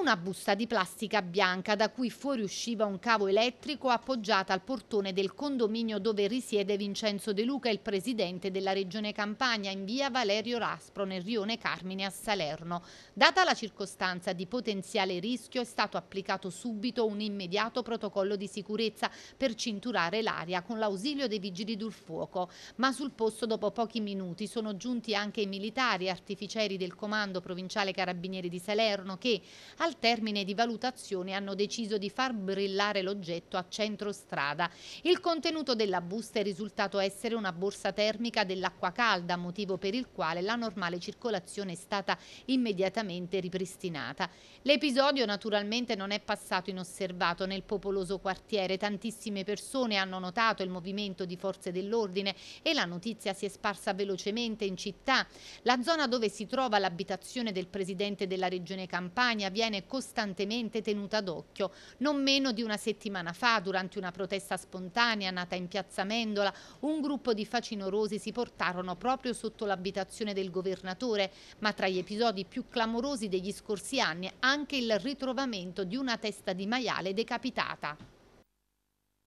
una busta di plastica bianca da cui fuoriusciva un cavo elettrico appoggiata al portone del condominio dove risiede Vincenzo De Luca, il presidente della Regione Campania, in via Valerio Raspro nel rione Carmine a Salerno. Data la circostanza di potenziale rischio è stato applicato subito un immediato protocollo di sicurezza per cinturare l'aria con l'ausilio dei vigili del fuoco, ma sul posto dopo pochi minuti sono giunti anche i militari artificieri del comando provinciale Carabinieri di Salerno che alla al termine di valutazione hanno deciso di far brillare l'oggetto a centro strada. Il contenuto della busta è risultato essere una borsa termica dell'acqua calda, motivo per il quale la normale circolazione è stata immediatamente ripristinata. L'episodio naturalmente non è passato inosservato nel popoloso quartiere, tantissime persone hanno notato il movimento di forze dell'ordine e la notizia si è sparsa velocemente in città. La zona dove si trova l'abitazione del presidente della regione Campania viene viene costantemente tenuta d'occhio. Non meno di una settimana fa, durante una protesta spontanea nata in Piazza Mendola, un gruppo di facinorosi si portarono proprio sotto l'abitazione del governatore, ma tra gli episodi più clamorosi degli scorsi anni anche il ritrovamento di una testa di maiale decapitata.